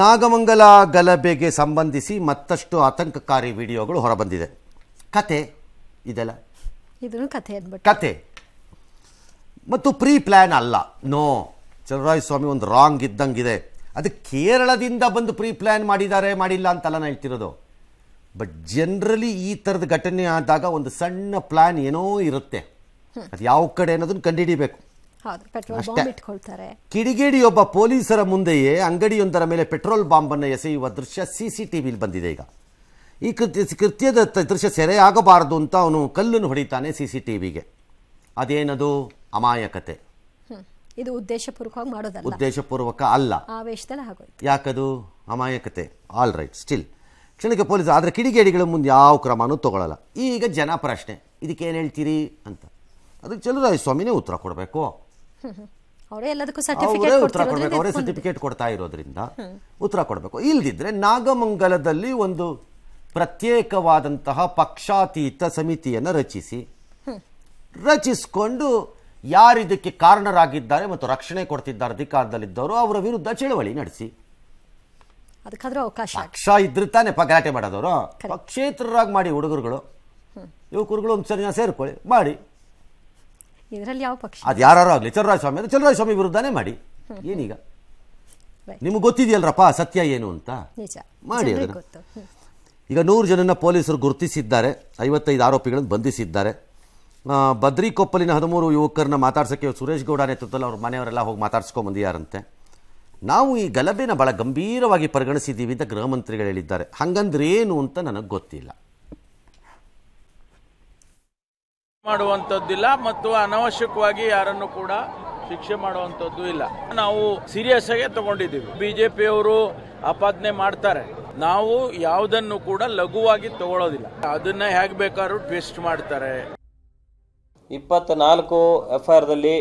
ನಾಗಮಂಗಲ ಗಲಭೆಗೆ ಸಂಬಂಧಿಸಿ ಮತ್ತಷ್ಟು ಆತಂಕಕಾರಿ ವಿಡಿಯೋಗಳು ಹೊರಬಂದಿದೆ ಕತೆ ಇದೆಲ್ಲ ಇದನ್ನು ಕತೆ ಕತೆ ಮತ್ತು ಪ್ರೀ ಪ್ಲ್ಯಾನ್ ಅಲ್ಲ ನೋ ಸ್ವಾಮಿ ಒಂದು ರಾಂಗ್ ಇದ್ದಂಗಿದೆ ಅದು ಕೇರಳದಿಂದ ಬಂದು ಪ್ರೀ ಪ್ಲ್ಯಾನ್ ಮಾಡಿದ್ದಾರೆ ಮಾಡಿಲ್ಲ ಅಂತೆಲ್ಲ ಹೇಳ್ತಿರೋದು ಬಟ್ ಜನರಲಿ ಈ ಥರದ ಘಟನೆ ಆದಾಗ ಒಂದು ಸಣ್ಣ ಪ್ಲ್ಯಾನ್ ಏನೋ ಇರುತ್ತೆ ಅದು ಯಾವ ಕಡೆ ಅನ್ನೋದನ್ನು ಕಂಡುಹಿಡಿಬೇಕು ಇಟ್ಕೊಳ್ತಾರೆ ಒಬ್ಬ ಪೊಲೀಸರ ಮುಂದೆಯೇ ಅಂಗಡಿಯೊಂದರ ಮೇಲೆ ಪೆಟ್ರೋಲ್ ಬಾಂಬ್ ಅನ್ನು ಎಸೆಯುವ ದೃಶ್ಯ ಸಿಸಿಟಿವಿಲಿ ಬಂದಿದೆ ಈಗ ಈ ಕೃತ್ಯ ಕೃತ್ಯದ ದೃಶ್ಯ ಸೆರೆ ಆಗಬಾರದು ಅಂತ ಅವನು ಕಲ್ಲನ್ನು ಹೊಡಿತಾನೆ ಸಿಸಿಟಿವಿಗೆ ಅದೇನದು ಅಮಾಯಕತೆ ಇದು ಉದ್ದೇಶಪೂರ್ವಕವಾಗಿ ಮಾಡೋದಲ್ಲ ಉದ್ದೇಶಪೂರ್ವಕ ಅಲ್ಲ ಯಾಕದು ಅಮಾಯಕತೆ ಆಲ್ ರೈಟ್ ಸ್ಟಿಲ್ ಕ್ಷಣಕ್ಕೆ ಪೊಲೀಸ್ ಆದರೆ ಕಿಡಿಗೇಡಿಗಳ ಮುಂದೆ ಯಾವ ಕ್ರಮನೂ ತಗೊಳ್ಳಲ್ಲ ಈಗ ಜನ ಪ್ರಶ್ನೆ ಇದಕ್ಕೆ ಏನು ಹೇಳ್ತೀರಿ ಅಂತ ಅದಕ್ಕೆ ಚಲುರಾಯ ಸ್ವಾಮಿನೇ ಉತ್ತರ ಕೊಡಬೇಕು ಅವರೇ ಸರ್ಟಿಫಿಕೇಟ್ ಅವರೇ ಸರ್ಟಿಫಿಕೇಟ್ ಕೊಡ್ತಾ ಇರೋದ್ರಿಂದ ಉತ್ತರ ಕೊಡಬೇಕು ಇಲ್ದಿದ್ರೆ ನಾಗಮಂಗಲದಲ್ಲಿ ಒಂದು ಪ್ರತ್ಯೇಕವಾದಂತಹ ಪಕ್ಷಾತೀತ ಸಮಿತಿಯನ್ನು ರಚಿಸಿ ರಚಿಸಿಕೊಂಡು ಯಾರಿದಕ್ಕೆ ಕಾರಣರಾಗಿದ್ದಾರೆ ಮತ್ತು ರಕ್ಷಣೆ ಕೊಡ್ತಿದ್ದಾರೆ ಅಧಿಕಾರದಲ್ಲಿದ್ದವರು ಅವರ ವಿರುದ್ಧ ಚಳವಳಿ ನಡೆಸಿ ಅದಕ್ಕಾದ್ರೂ ಅವಕಾಶ ಪಕ್ಷ ಇದ್ರೆ ತಾನೆ ಪಗಾಟೆ ಮಾಡೋದವರು ಪಕ್ಷೇತರರಾಗಿ ಮಾಡಿ ಹುಡುಗರುಗಳು ಯುವಕರುಗಳು ಒಂದು ಸೇರ್ಕೊಳ್ಳಿ ಮಾಡಿ ಇದರಲ್ಲಿ ಯಾವ ಪಕ್ಷ ಅದು ಯಾರು ಆಗಲಿ ಚಲರಾಯ ಸ್ವಾಮಿ ಅಂದರೆ ಚಲರಾಯ ಸ್ವಾಮಿ ವಿರುದ್ಧನೇ ಮಾಡಿ ಏನೀಗ ನಿಮ್ಗೆ ಗೊತ್ತಿದೆಯಲ್ರಪ್ಪ ಸತ್ಯ ಏನು ಅಂತ ಮಾಡಿ ಈಗ ನೂರು ಜನನ ಪೊಲೀಸರು ಗುರುತಿಸಿದ್ದಾರೆ ಐವತ್ತೈದು ಆರೋಪಿಗಳನ್ನು ಬಂಧಿಸಿದ್ದಾರೆ ಬದ್ರಿಕೊಪ್ಪಲಿನ ಹದಿಮೂರು ಯುವಕರನ್ನ ಮಾತಾಡ್ಸೋಕ್ಕೆ ಸುರೇಶ್ ಗೌಡ ನೇತೃತ್ವದಲ್ಲಿ ಅವ್ರ ಮನೆಯವರೆಲ್ಲ ಹೋಗಿ ಮಾತಾಡ್ಸ್ಕೊಂಬಂದಿಯಾರಂತೆ ನಾವು ಈ ಗಲಭೆನ ಭಾಳ ಗಂಭೀರವಾಗಿ ಪರಿಗಣಿಸಿದ್ದೀವಿ ಅಂತ ಗೃಹ ಮಂತ್ರಿಗಳು ಹೇಳಿದ್ದಾರೆ ಏನು ಅಂತ ನನಗೆ ಗೊತ್ತಿಲ್ಲ ಮಾಡುವಂಥದ್ದಿಲ್ಲ ಮತ್ತು ಅನವಶ್ಯಕವಾಗಿ ಯಾರನ್ನು ಕೂಡ ಶಿಕ್ಷೆ ಮಾಡುವಂಥದ್ದು ಇಲ್ಲ ನಾವು ಸೀರಿಯಸ್ ಆಗಿ ತಗೊಂಡಿದ್ದೀವಿ ಬಿಜೆಪಿಯವರು ಆಪಾದನೆ ಮಾಡ್ತಾರೆ ನಾವು ಯಾವುದನ್ನು ಕೂಡ ಲಘುವಾಗಿ ತಗೊಳ್ಳೋದಿಲ್ಲ ಅದನ್ನ ಹೇಗ್ ಬೇಕಾದ್ರೂ ಟ್ವಿಸ್ಟ್ ಮಾಡ್ತಾರೆ ಇಪ್ಪತ್ನಾಲ್ಕು ದಲ್ಲಿ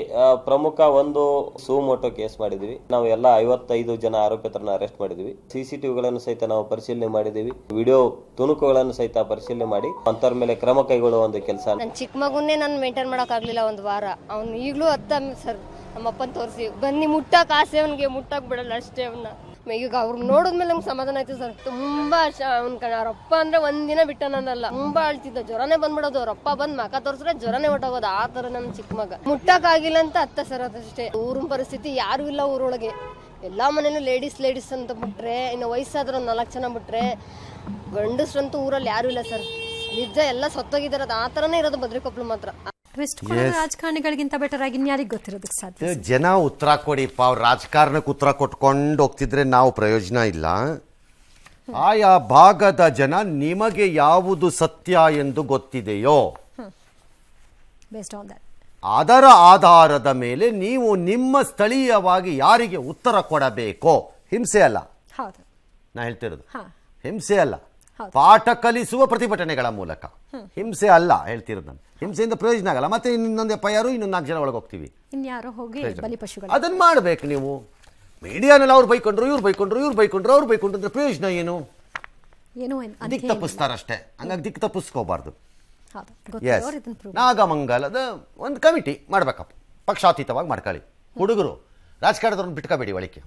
ಪ್ರಮುಖ ಒಂದು ಸೋಮೋಟೋ ಕೇಸ್ ಮಾಡಿದ್ವಿ ನಾವು ಎಲ್ಲ ಐವತ್ತೈದು ಜನ ಆರೋಪಿತರನ್ನ ಅರೆಸ್ಟ್ ಮಾಡಿದ್ವಿ ಸಿಸಿಟಿವಿಗಳನ್ನು ಸಹಿತ ನಾವು ಪರಿಶೀಲನೆ ಮಾಡಿದೀವಿ ವಿಡಿಯೋ ತುಣುಕುಗಳನ್ನು ಸಹಿತ ಪರಿಶೀಲನೆ ಮಾಡಿ ಅಂತರ ಮೇಲೆ ಕ್ರಮ ಕೈಗೊಳ್ಳುವ ಒಂದು ಕೆಲಸ ಚಿಕ್ಕ ಮಗುನೇ ನಾನು ಮೇಂಟೈನ್ ಮಾಡಕ್ ಆಗ್ಲಿಲ್ಲ ಒಂದು ವಾರ ಅವ್ನು ಈಗಲೂ ಅತ್ತ ಸರ್ ನಮ್ಮಪ್ಪನ ತೋರಿಸಿ ಬನ್ನಿ ಮುಟ್ಟಕ್ ಆಸೆ ಅವನಿಗೆ ಮುಟ್ಟಕ್ ಬಿಡಲ್ಲ ಅಷ್ಟೇ ಅವನ್ನ ಈಗ ಅವ್ರು ನೋಡಿದ್ಮೇಲೆ ನಮ್ಗೆ ಸಮಾಧಾನ ಆಯ್ತು ಸರ್ ತುಂಬಾ ಅವ್ನ ಕಣ ಅಂದ್ರೆ ಒಂದಿನ ಬಿಟ್ಟ ಬಿಟ್ಟನಲ್ಲ ತುಂಬಾ ಅಳ್ತಿದ್ದ ಜ್ವರನೇ ಬಂದ್ಬಿಡೋದು ರೊಪ್ಪ ಬಂದ್ ಮಕ ತೋರ್ಸ್ರೆ ಜ್ವರನೇ ಹೊಟ್ಟೋಗೋದು ಆ ತರ ನಮ್ ಚಿಕ್ಕ ಮಗ ಆಗಿಲ್ಲ ಅಂತ ಅತ್ತ ಸರ್ ಅದಷ್ಟೇ ಊರಿನ ಪರಿಸ್ಥಿತಿ ಯಾರು ಇಲ್ಲ ಊರೊಳಗೆ ಎಲ್ಲಾ ಮನೇಲೂ ಲೇಡೀಸ್ ಲೇಡೀಸ್ ಅಂತ ಬಿಟ್ರೆ ಇನ್ನು ವಯಸ್ಸಾದ್ರೆ ಒಂದ್ ನಾಲ್ಕು ಜನ ಬಿಟ್ರೆ ಗಂಡಸ್ರಂತೂ ಊರಲ್ಲಿ ಯಾರು ಇಲ್ಲ ಸರ್ ನಿಜ ಎಲ್ಲ ಸತ್ತೋಗಿದ್ದಾರೆ ಅದು ಆ ಇರೋದು ಬದ್ರಿಕೊಪ್ಲು ಮಾತ್ರ ರಾಜಕಾರಣಿಗಳಿಗಿಂತ ಬೆಟರ್ ಆಗಿ ಇನ್ಯಾರಿಗೆ ಗೊತ್ತಿರೋದಕ್ಕೆ ಸಾಧ್ಯ ಜನ ಉತ್ತರ ಕೊಡಿಪ್ಪ ಅವ್ರ ರಾಜಕಾರಣಕ್ಕೆ ಉತ್ತರ ಕೊಟ್ಕೊಂಡು ಹೋಗ್ತಿದ್ರೆ ನಾವು ಪ್ರಯೋಜನ ಇಲ್ಲ ಆಯಾ ಭಾಗದ ಜನ ನಿಮಗೆ ಯಾವುದು ಸತ್ಯ ಎಂದು ಗೊತ್ತಿದೆಯೋ ಅದರ ಆಧಾರದ ಮೇಲೆ ನೀವು ನಿಮ್ಮ ಸ್ಥಳೀಯವಾಗಿ ಯಾರಿಗೆ ಉತ್ತರ ಕೊಡಬೇಕೋ ಹಿಂಸೆ ಅಲ್ಲ ನಾ ಹೇಳ್ತಿರೋದು ಹಿಂಸೆ ಅಲ್ಲ ಪಾಠ ಕಲಿಸುವ ಪ್ರತಿಭಟನೆಗಳ ಮೂಲಕ ಹಿಂಸೆ ಅಲ್ಲ ಹೇಳ್ತಿರೋದು ನಾನು ಹಿಂಸೆಯಿಂದ ಪ್ರಯೋಜನ ಆಗಲ್ಲ ಮತ್ತೆ ಇನ್ನೊಂದು ಎಫ್ ಐ ಇನ್ನೊಂದು ನಾಲ್ಕು ಜನ ಒಳಗೆ ಹೋಗ್ತೀವಿ ಅದನ್ನ ಮಾಡ್ಬೇಕು ನೀವು ಮೀಡಿಯಾನ ಅವ್ರು ಬೈಕೊಂಡ್ರು ಇವ್ರು ಬೈಕೊಂಡ್ರು ಇವ್ರು ಬೈಕೊಂಡ್ರು ಅವ್ರು ಬೈಕೊಂಡ್ರು ಅಂದ್ರೆ ಪ್ರಯೋಜನ ಏನು ಏನು ದಿಕ್ ತಪ್ಪಿಸ್ತಾರಷ್ಟೇ ಹಂಗಾಗಿ ದಿಕ್ ತಪ್ಪಿಸ್ಕೋಬಾರ್ದು ನಾಗಮಂಗಲದ ಒಂದು ಕಮಿಟಿ ಮಾಡ್ಬೇಕಪ್ಪ ಪಕ್ಷಾತೀತವಾಗಿ ಮಾಡ್ಕೊಳ್ಳಿ ಹುಡುಗರು ರಾಜಕಾರಣದವ್ರನ್ನ ಬಿಟ್ಕೋಬೇಡಿ ಒಳಕ್ಕೆ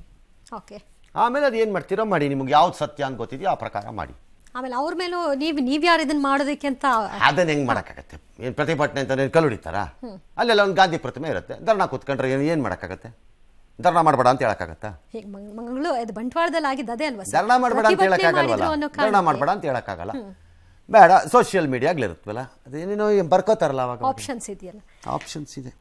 ಆಮೇಲೆ ಅದು ಏನು ಮಾಡ್ತೀರೋ ಮಾಡಿ ನಿಮಗೆ ಯಾವ್ದು ಸತ್ಯ ಅಂತ ಗೊತ್ತಿದೆಯೋ ಆ ಪ್ರಕಾರ ಮಾಡಿ ಆಮೇಲೆ ಅವ್ರ ಮೇಲೂ ನೀವು ನೀವು ಯಾರು ಇದನ್ನ ಮಾಡೋದಕ್ಕೆ ಅಂತ ಅದನ್ನ ಹೆಂಗ್ ಮಾಡಕ್ಕಾಗತ್ತೆ ಏನ್ ಪ್ರತಿಭಟನೆ ಅಂತ ಏನು ಕಲ್ಲು ಅಲ್ಲೆಲ್ಲ ಒಂದು ಗಾಂಧಿ ಪ್ರತಿಮೆ ಇರುತ್ತೆ ಧರ್ಣ ಕುತ್ಕೊಂಡ್ರೆ ಏನು ಏನ್ ಮಾಡಕ್ಕಾಗತ್ತೆ ಧರ್ಣ ಮಾಡಬೇಡ ಅಂತ ಹೇಳಕ್ಕಾಗತ್ತೆ ಮಂಗಳು ಇದು ಬಂಟ್ವಾಳದಲ್ಲಿ ಆಗಿದ್ದು ಅದೇ ಅಲ್ವಾ ಧರ್ಣ ಮಾಡಬೇಡ ಅಂತ ಹೇಳಕ್ಕಾಗಲ್ಲ ಧರ್ಣ ಮಾಡಬೇಡ ಅಂತ ಹೇಳಕ್ಕಾಗಲ್ಲ ಬೇಡ ಸೋಷಿಯಲ್ ಮೀಡಿಯಾಗ್ಲಿರುತ್ತಲ್ಲ ಅದೇನೇನೋ ಬರ್ಕೋತಾರಲ್ಲ ಅವಾಗ ಆಪ್ಷನ್ಸ್ ಇದೆಯಲ್ಲ ಆಪ್ಷನ್ಸ್ ಇದೆ